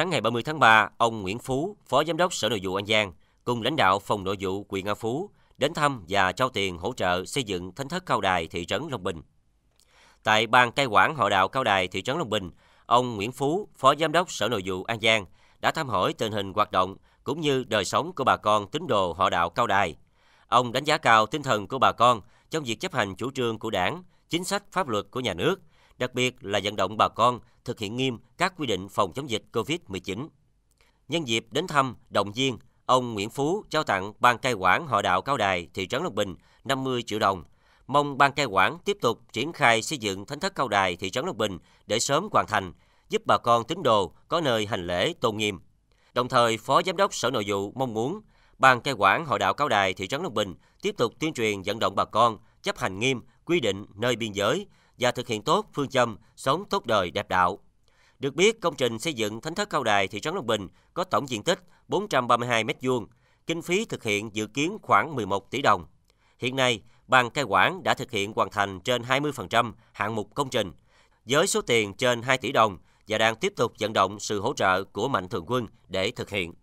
Sáng ngày 30 tháng 3, ông Nguyễn Phú, Phó Giám đốc Sở Nội vụ An Giang, cùng lãnh đạo Phòng Nội vụ huyện An Phú đến thăm và trao tiền hỗ trợ xây dựng thánh thất cao đài thị trấn Long Bình. Tại ban cai quản họ đạo cao đài thị trấn Long Bình, ông Nguyễn Phú, Phó Giám đốc Sở Nội vụ An Giang đã thăm hỏi tình hình hoạt động cũng như đời sống của bà con tín đồ họ đạo cao đài. Ông đánh giá cao tinh thần của bà con trong việc chấp hành chủ trương của đảng, chính sách pháp luật của nhà nước, đặc biệt là vận động bà con thực hiện nghiêm các quy định phòng chống dịch COVID-19. Nhân dịp đến thăm, động viên, ông Nguyễn Phú trao tặng Ban cai quản Họ đạo Cao Đài, thị trấn Long Bình 50 triệu đồng. Mong Ban cai quản tiếp tục triển khai xây dựng Thánh thất Cao Đài, thị trấn Long Bình để sớm hoàn thành, giúp bà con tín đồ có nơi hành lễ tôn nghiêm. Đồng thời, Phó Giám đốc Sở Nội vụ mong muốn Ban cai quản Hội đạo Cao Đài thị trấn Long Bình tiếp tục tuyên truyền vận động bà con chấp hành nghiêm quy định nơi biên giới, và thực hiện tốt phương châm sống tốt đời đẹp đạo. Được biết, công trình xây dựng Thánh thất Cao Đài thị trấn Long Bình có tổng diện tích 432 m2, kinh phí thực hiện dự kiến khoảng 11 tỷ đồng. Hiện nay, Ban cai quản đã thực hiện hoàn thành trên 20% hạng mục công trình với số tiền trên 2 tỷ đồng và đang tiếp tục vận động sự hỗ trợ của mạnh thường quân để thực hiện.